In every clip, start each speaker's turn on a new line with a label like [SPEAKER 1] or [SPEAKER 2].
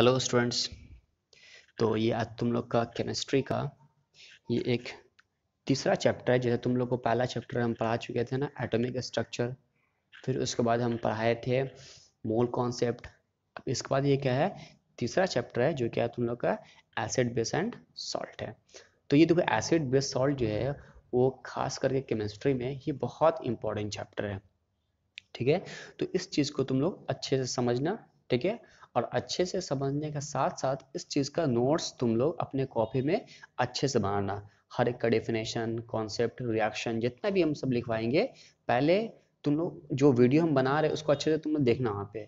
[SPEAKER 1] hello students तो ये आज तुम लोग का केमिस्ट्री का ये एक तीसरा चैप्टर है जैसे तुम लोग को पहला चैप्टर हम पढ़ा चुके थे ना एटॉमिक स्ट्रक्चर फिर उसके बाद हम पढ़ाए थे मोल कॉन्सेप्ट इसके बाद ये क्या है तीसरा चैप्टर है जो क्या तुम लोग का एसिड बेस एंड सॉल्ट है तो ये देखो एसिड बेस सॉल्ट जो है वो खास करके केमिस्ट्री में ये बहुत इंपॉर्टेंट चैप्टर है ठीक है तो इस चीज़ को तुम लोग अच्छे से समझना ठीक है और अच्छे से समझने के साथ साथ इस चीज़ का नोट्स तुम लोग अपने कॉपी में अच्छे से बनाना हर एक का डेफिनेशन कॉन्सेप्ट रिएक्शन जितना भी हम सब लिखवाएंगे पहले तुम लोग जो वीडियो हम बना रहे उसको अच्छे से तुम लोग देखना वहाँ पे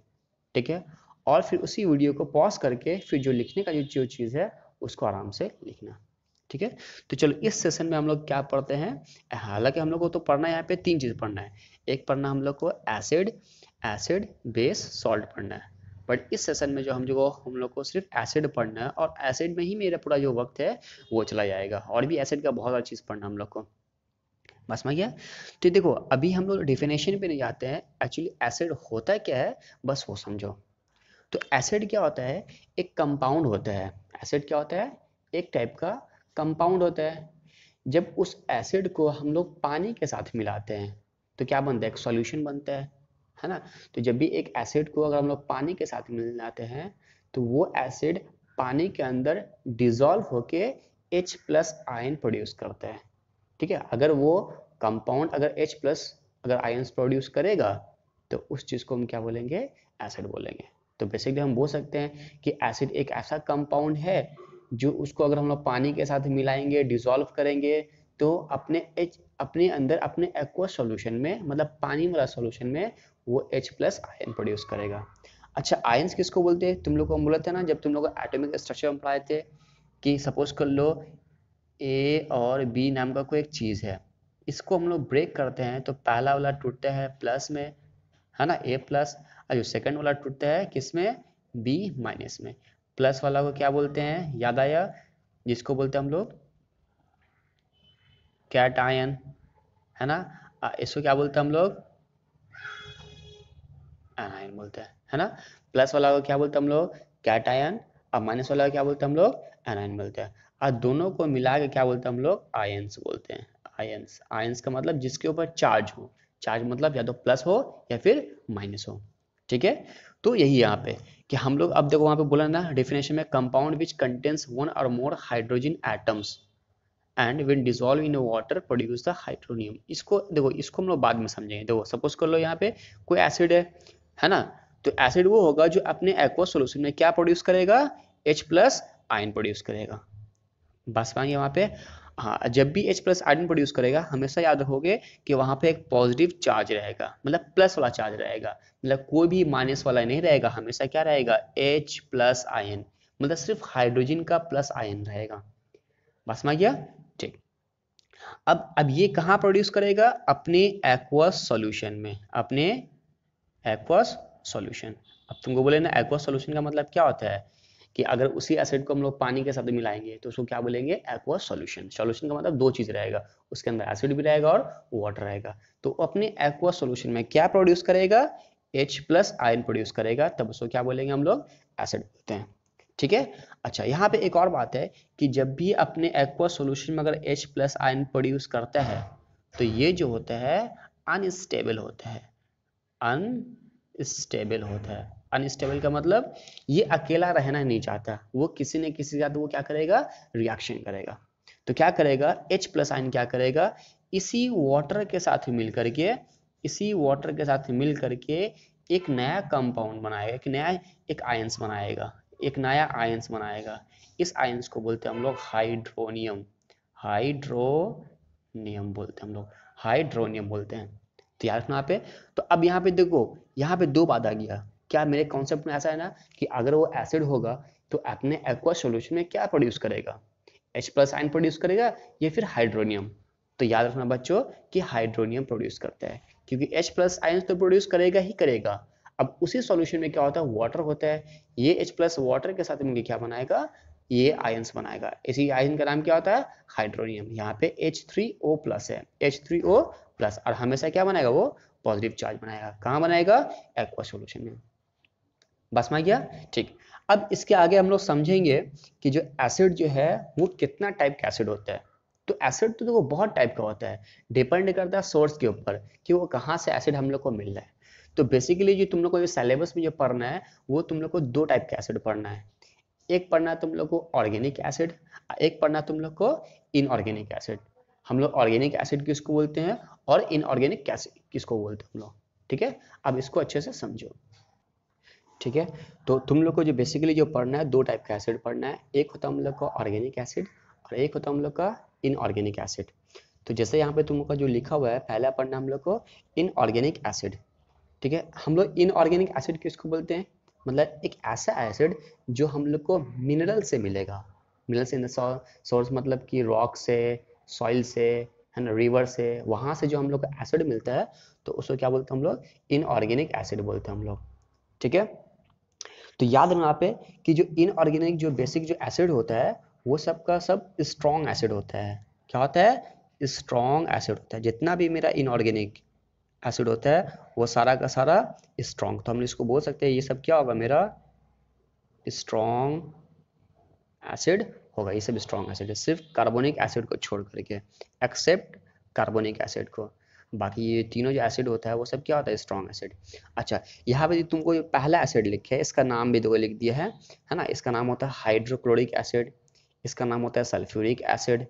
[SPEAKER 1] ठीक है और फिर उसी वीडियो को पॉज करके फिर जो लिखने का जो जो चीज़ है उसको आराम से लिखना ठीक है तो चलो इस सेशन में हम लोग क्या पढ़ते हैं हालांकि हम लोग को तो पढ़ना है यहाँ पे तीन चीज़ पढ़ना है एक पढ़ना हम लोग को एसिड एसिड बेस सॉल्ट पढ़ना है बट इस सेशन में जो हम जो हम लोग को सिर्फ एसिड पढ़ना है और एसिड में ही मेरा पूरा जो वक्त है वो चला जाएगा और भी एसिड का बहुत अच्छी चीज़ पढ़ना हम लोग को बस मैं तो देखो अभी हम लोग डिफिनेशन पे नहीं जाते हैं एक्चुअली एसिड होता क्या है बस वो समझो तो एसिड क्या होता है एक कंपाउंड होता है एसिड क्या होता है एक टाइप का कंपाउंड होता है जब उस एसिड को हम लोग पानी के साथ मिलाते हैं तो क्या बनता है एक सॉल्यूशन बनता है है ना तो जब भी एक एसिड को अगर हम लोग पानी के साथ मिलाते हैं तो वो एसिड पानी के अंदर डिजोल्व होके एच प्लस आयन प्रोड्यूस करते हैं ठीक है अगर वो कंपाउंड अगर एच प्लस अगर आयन प्रोड्यूस करेगा तो उस चीज़ को हम क्या बोलेंगे एसिड बोलेंगे तो बेसिकली हम बोल सकते हैं कि एसिड एक ऐसा कंपाउंड है जो उसको अगर हम लोग पानी के साथ मिलाएंगे डिजोल्व करेंगे तो अपने एच अपने अंदर अपने एक्वा सॉल्यूशन में मतलब पानी वाला सॉल्यूशन में वो H प्लस आयन प्रोड्यूस करेगा अच्छा आयन्स किसको बोलते हैं तुम लोग को बोला था ना जब तुम लोग एटॉमिक स्ट्रक्चर में पढ़ाए थे कि सपोज कर लो ए और बी नाम का कोई एक चीज़ है इसको हम लोग ब्रेक करते हैं तो पहला वाला टूटता है प्लस में है ना ए प्लस और जो सेकेंड वाला टूटता है किस में बी माइनस में प्लस वाला को क्या बोलते हैं याद आया जिसको बोलते हैं हम लोग कैट आयन है ना इसको क्या बोलते हैं हम लोग एनायन बोलते हैं है ना प्लस वाला को क्या बोलते हम लोग कैट आयन और माइनस वाला को क्या बोलते हम लोग एनायन बोलते हैं और दोनों को मिला के क्या बोलते हम लोग आयन्स बोलते हैं आयन्स आयन्स का मतलब जिसके ऊपर चार्ज हो चार्ज मतलब या तो प्लस हो या फिर माइनस हो ठीक है तो यही यहाँ पे कि हम लोग अब देखो वहां पे बोला ना डेफिनेशन में compound which contains one or more hydrogen atoms and when dissolve in water produce the hydronium इसको देखो इसको हम लोग बाद में समझेंगे देखो सपोज कर लो यहाँ पे कोई एसिड है है ना तो एसिड वो होगा जो अपने एक्वा सोल्यूशन में क्या प्रोड्यूस करेगा एच प्लस आयन प्रोड्यूस करेगा बस पाएंगे वहाँ पे हाँ जब भी H प्लस आयन प्रोड्यूस करेगा हमेशा याद रखोगे कि वहाँ पे एक पॉजिटिव चार्ज रहेगा मतलब प्लस वाला चार्ज रहेगा मतलब कोई भी माइनस वाला नहीं रहेगा हमेशा क्या रहेगा एच प्लस आयन मतलब सिर्फ हाइड्रोजन का प्लस आयन रहेगा बस में अब अब ये कहाँ प्रोड्यूस करेगा अपने एक्वस सॉल्यूशन में अपने एक्वस सॉल्यूशन अब तुमको बोले ना एक्वस सॉल्यूशन का मतलब क्या होता है कि अगर उसी एसिड को हम लोग पानी के साथ मिलाएंगे तो उसको क्या बोलेंगे एक्वस सॉल्यूशन सॉल्यूशन का मतलब दो चीज रहेगा उसके अंदर एसिड भी रहेगा और वाटर रहेगा तो अपने एक्वस सॉल्यूशन में क्या प्रोड्यूस करेगा H प्लस आयन प्रोड्यूस करेगा तब उसको क्या बोलेंगे हम लोग एसिड बोलते हैं ठीक है अच्छा यहाँ पे एक और बात है कि जब भी अपने एक्वा सोल्यूशन में अगर H प्लस आयन प्रोड्यूस करता है तो ये जो होता है अनस्टेबल होता है अनस्टेबल होता है अनस्टेबल का मतलब ये अकेला रहना नहीं चाहता वो किसी न किसी का तो वो क्या करेगा रिएक्शन करेगा तो क्या करेगा H प्लस आयन क्या करेगा इसी वाटर के साथ मिल करके इसी वाटर के साथ मिल करके एक नया कंपाउंड बनाएगा एक नया एक आयंस बनाएगा एक नया आयंस बनाएगा इस आयंस को बोलते हैं हम लोग हाइड्रोनियम हाइड्रोनियम बोलते हैं हम लोग हाइड्रोनियम बोलते हैं तो यार यहाँ पे तो अब यहाँ पे देखो यहाँ पे दो बात आ गया क्या मेरे कॉन्सेप्ट में ऐसा है ना कि अगर वो एसिड होगा तो अपने एक्वा सोल्यूशन में क्या प्रोड्यूस करेगा एच प्लस आइन प्रोड्यूस करेगा या फिर हाइड्रोनियम तो याद रखना बच्चों कि हाइड्रोनियम प्रोड्यूस करता है क्योंकि H प्लस आइन तो प्रोड्यूस करेगा ही करेगा अब उसी सॉल्यूशन में क्या होता है वाटर होता है ये एच प्लस वाटर के साथ मिलकर क्या बनाएगा ये आयंस बनाएगा इसी आयन का नाम क्या होता है हाइड्रोनियम यहाँ पे एच थ्री ओ प्लस है एच थ्री ओ प्लस और हमेशा क्या बनाएगा वो पॉजिटिव चार्ज बनाएगा कहाँ बनाएगा एक्वा सोल्यूशन में बस में गया ठीक अब इसके आगे हम लोग समझेंगे कि जो एसिड जो है वो कितना टाइप का एसिड होता है तो एसिड तो, देखो तो बहुत टाइप का होता है डिपेंड करता है सोर्स के ऊपर कि वो कहाँ से एसिड हम लोग को मिल रहा है तो बेसिकली जो तुम लोग को जो सिलेबस में जो पढ़ना है वो तुम लोग को दो टाइप के एसिड पढ़ना है एक पढ़ना तुम लोग को ऑर्गेनिक एसिड एक पढ़ना तुम लोग को इनऑर्गेनिक एसिड हम लोग ऑर्गेनिक एसिड किसको बोलते हैं और इनऑर्गेनिक एसिड किसको बोलते हैं हम लोग ठीक है अब इसको अच्छे से समझो ठीक है तो तुम लोग को जो बेसिकली जो पढ़ना है दो टाइप का एसिड पढ़ना है एक होता है हम लोग का ऑर्गेनिक एसिड और एक होता है हम लोग का इनऑर्गेनिक एसिड तो जैसे यहाँ पे तुम लोग का जो लिखा हुआ है पहला पढ़ना हम लोग को इनऑर्गेनिक एसिड ठीक है हम लोग इनऑर्गेनिक एसिड किसको बोलते हैं मतलब एक ऐसा एसिड जो हम लोग को मिनरल से मिलेगा मिनरल से इन सोर्स मतलब कि रॉक से सॉइल से है ना रिवर से वहाँ से जो हम लोग को एसिड मिलता है तो उसको क्या बोलते हैं हम लोग इनऑर्गेनिक एसिड बोलते हैं हम लोग ठीक है तो याद रखना यहाँ पे कि जो इनऑर्गेनिक जो बेसिक जो एसिड होता है वो सब का सब स्ट्रॉन्ग एसिड होता है क्या होता है स्ट्रॉन्ग एसिड होता है जितना भी मेरा इनऑर्गेनिक एसिड होता है वो सारा का सारा स्ट्रॉन्ग तो हम इसको बोल सकते हैं ये सब क्या होगा मेरा स्ट्रॉन्ग एसिड होगा ये सब स्ट्रॉन्ग एसिड है सिर्फ कार्बोनिक एसिड को छोड़ करके एक्सेप्ट कार्बोनिक एसिड को बाकी ये तीनों जो एसिड होता है वो सब क्या होता है स्ट्रॉन्ग एसिड अच्छा यहाँ पे तुमको जो पहला एसिड लिखे है इसका नाम भी दो लिख दिया है है ना इसका नाम होता है हाइड्रोक्लोरिक एसिड इसका नाम होता है सल्फ्यूरिक एसिड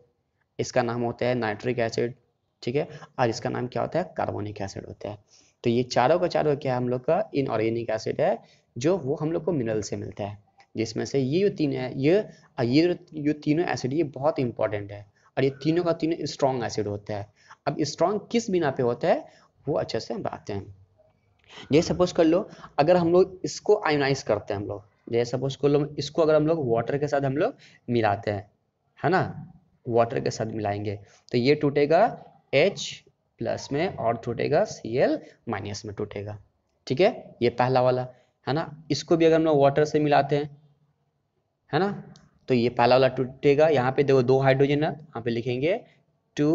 [SPEAKER 1] इसका नाम होता है नाइट्रिक एसिड ठीक है और इसका नाम क्या होता है कार्बोनिक एसिड होता है तो ये चारों का चारों क्या है हम लोग का इनऑर्गेनिक एसिड है जो वो हम लोग को मिनरल से मिलता है जिसमें से ये जो तीन है ये ये जो तीनों एसिड ये बहुत इंपॉर्टेंट है और ये तीनों का तीनों स्ट्रॉन्ग एसिड होता है अब स्ट्रॉन्ग किस बिना पे होता है वो अच्छे से हम बताते हैं जैसे सपोज कर लो अगर हम लोग इसको आयोनाइज करते हैं हम लोग जैसे सपोज कर लो इसको अगर हम लोग वाटर के साथ हम लोग मिलाते हैं है ना वाटर के साथ मिलाएंगे तो ये टूटेगा एच प्लस में और टूटेगा सी एल माइनस में टूटेगा ठीक है ये पहला वाला है ना इसको भी अगर हम लोग वाटर से मिलाते हैं है ना तो ये पहला वाला टूटेगा यहाँ पे देखो दो हाइड्रोजन है यहाँ पे लिखेंगे टू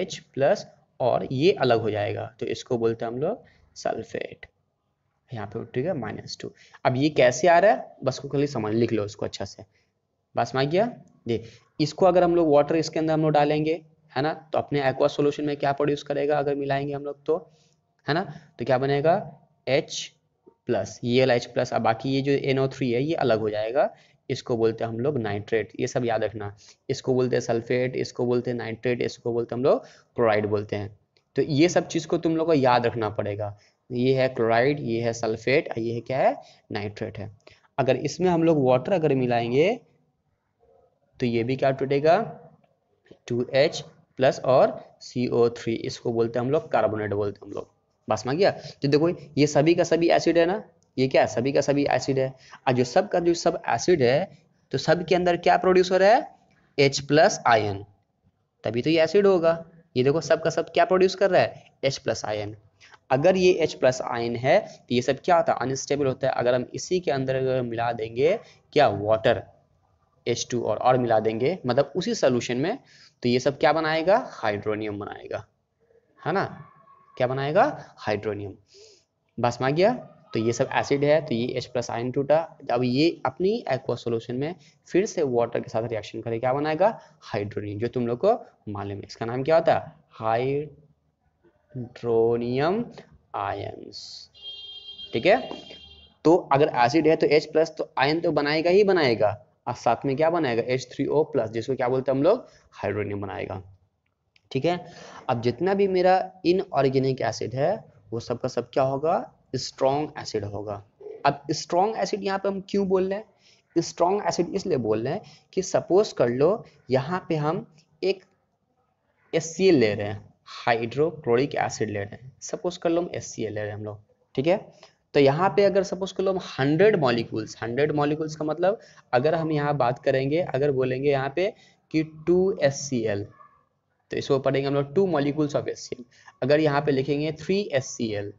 [SPEAKER 1] एच प्लस और ये अलग हो जाएगा तो इसको बोलते हैं हम लोग सल्फेट यहाँ पे उठेगा माइनस टू अब ये कैसे आ रहा है बस को खाली समझ लिख लो इसको अच्छा से बस मांग गया जी इसको अगर हम लोग वाटर इसके अंदर हम लोग डालेंगे है ना तो अपने एक्वा सोल्यूशन में क्या प्रोड्यूस करेगा अगर मिलाएंगे हम लोग तो है ना तो क्या बनेगा एच प्लस ये एल एच प्लस अब बाकी ये जो एन ओ थ्री है ये अलग हो जाएगा इसको बोलते हैं हम लोग नाइट्रेट ये सब याद रखना इसको बोलते हैं सल्फेट इसको बोलते हैं नाइट्रेट इसको बोलते हम लोग क्लोराइड बोलते हैं तो ये सब चीज़ को तुम लोग को याद रखना पड़ेगा ये है क्लोराइड ये है सल्फेट और ये है क्या है नाइट्रेट है अगर इसमें हम लोग वाटर अगर मिलाएंगे तो ये भी क्या टूटेगा टू एच प्लस और सी ओ थ्री इसको बोलते हैं हम लोग कार्बोनेट बोलते हैं हम लोग बस मांग गया तो देखो ये सभी का सभी एसिड है ना ये क्या है सभी का सभी एसिड है और जो सब का जो सब एसिड है तो सब के अंदर क्या प्रोड्यूस हो रहा है H प्लस आयन तभी तो ये एसिड होगा ये देखो सब का सब क्या प्रोड्यूस कर रहा है H प्लस आयन अगर ये H प्लस आयन है तो ये सब क्या होता है अनस्टेबल होता है अगर हम इसी के अंदर अगर मिला देंगे क्या वाटर H2 और और मिला देंगे मतलब उसी सोल्यूशन में तो ये सब क्या बनाएगा हाइड्रोनियम बनाएगा है ना क्या बनाएगा हाइड्रोनियम बस मा गया तो ये सब एसिड है तो ये H प्लस आयन टूटा अब ये अपनी एक्वा सोल्यूशन में फिर से वाटर के साथ रिएक्शन करके क्या बनाएगा हाइड्रोनियम जो तुम लोग को मालूम है इसका नाम क्या होता है हाइड्रोनियम आयंस ठीक है तो अगर एसिड है तो H प्लस तो आयन तो बनाएगा ही बनाएगा और साथ में क्या बनाएगा एच थ्री ओ प्लस जिसको क्या बोलते हैं हम लोग हाइड्रोनियम बनाएगा ठीक है अब जितना भी मेरा इनऑर्गेनिक एसिड है वो सब का सब क्या होगा स्ट्रॉन्ग एसिड होगा अब स्ट्रॉन्ग एसिड यहाँ पे हम क्यों बोल रहे हैं स्ट्रॉन्ग एसिड इसलिए बोल रहे हैं कि सपोज कर लो यहाँ पे हम एक एस ले रहे हैं हाइड्रोक्लोरिक एसिड ले रहे हैं सपोज कर लो हम एस ले रहे हैं हम लोग ठीक है तो यहाँ पे अगर सपोज कर लो हम हंड्रेड मॉलिक्यूल्स हंड्रेड मॉलिक्यूल्स का मतलब अगर हम यहाँ बात करेंगे अगर बोलेंगे यहाँ पे कि टू एस सी एल तो इसको पढ़ेंगे हम लोग two molecules of S C L अगर यहाँ पे लिखेंगे थ्री एस सी एल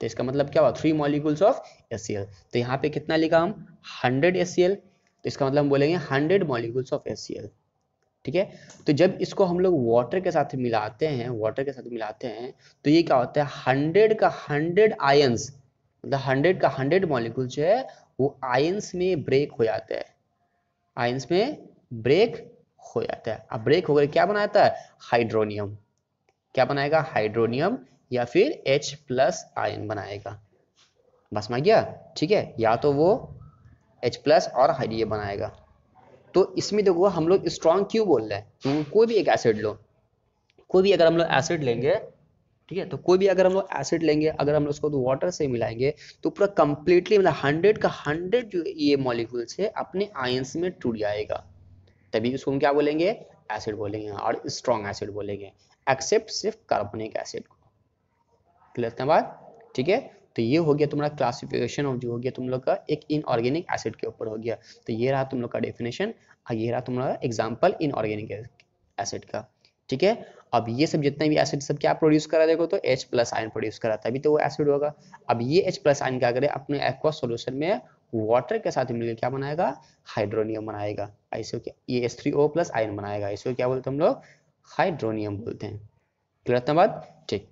[SPEAKER 1] तो इसका मतलब क्या हुआ three molecules of S C L तो यहाँ पे कितना लिखा हम हंड्रेड एस सी एल तो इसका मतलब हम बोलेंगे hundred molecules of S C L ठीक है तो जब इसको हम लोग वाटर के साथ मिलाते हैं वाटर के साथ मिलाते हैं तो ये क्या होता है हंड्रेड का हंड्रेड आयंस हंड्रेड का हंड्रेड मॉलिक्यूल जो है वो आयंस में ब्रेक हो जाता है आयंस में ब्रेक हो जाता है अब ब्रेक होकर क्या बनाता है हाइड्रोनियम क्या बनाएगा हाइड्रोनियम या फिर H प्लस आयन बनाएगा बस में गया ठीक है या तो वो H प्लस और हाइड्रिय बनाएगा तो इसमें देखो हम लोग स्ट्रांग क्यों बोल रहे हैं कोई भी एक एसिड लो कोई भी अगर हम लोग एसिड लेंगे ठीक है तो कोई भी अगर हम लोग एसिड लेंगे अगर हम लोग उसको तो वाटर से मिलाएंगे तो पूरा कंप्लीटली मतलब हंड्रेड का हंड्रेड जो ये मॉलिक्यूल्स है अपने आयंस में टूट जाएगा तभी उसको हम क्या बोलेंगे एसिड बोलेंगे और स्ट्रॉन्ग एसिड बोलेंगे एक्सेप्ट सिर्फ कार्बनिक एसिड को क्लियर के बाद ठीक है तो ये हो गया तुम्हारा क्लासिफिकेशन ऑफ जो हो गया तुम लोग का एक इनऑर्गेनिक एसिड के ऊपर हो गया तो ये रहा तुम लोग का डेफिनेशन और ये रहा तुम्हारा एग्जाम्पल इनऑर्गेनिक एसिड का ठीक है अब ये सब जितने भी एसिड सब क्या प्रोड्यूस करा देखो तो H प्लस आयन प्रोड्यूस करा तभी तो वो एसिड होगा अब ये H प्लस आयन क्या करे अपने एक्वा सोल्यूशन में वाटर के साथ मिलकर क्या बनाएगा हाइड्रोनियम बनाएगा ऐसे ये S three O plus ion बनाएगा ऐसे क्या बोलते हम लोग हाइड्रोनियम बोलते हैं क्लियर बात ठीक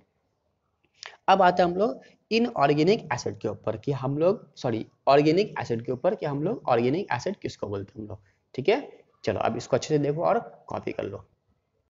[SPEAKER 1] अब आते हैं हम लोग इन ऑर्गेनिक एसिड के ऊपर कि हम लोग सॉरी ऑर्गेनिक एसिड के ऊपर कि हम लोग ऑर्गेनिक एसिड किसको बोलते हैं हम लोग ठीक है चलो अब इसको अच्छे से देखो और कॉपी कर लो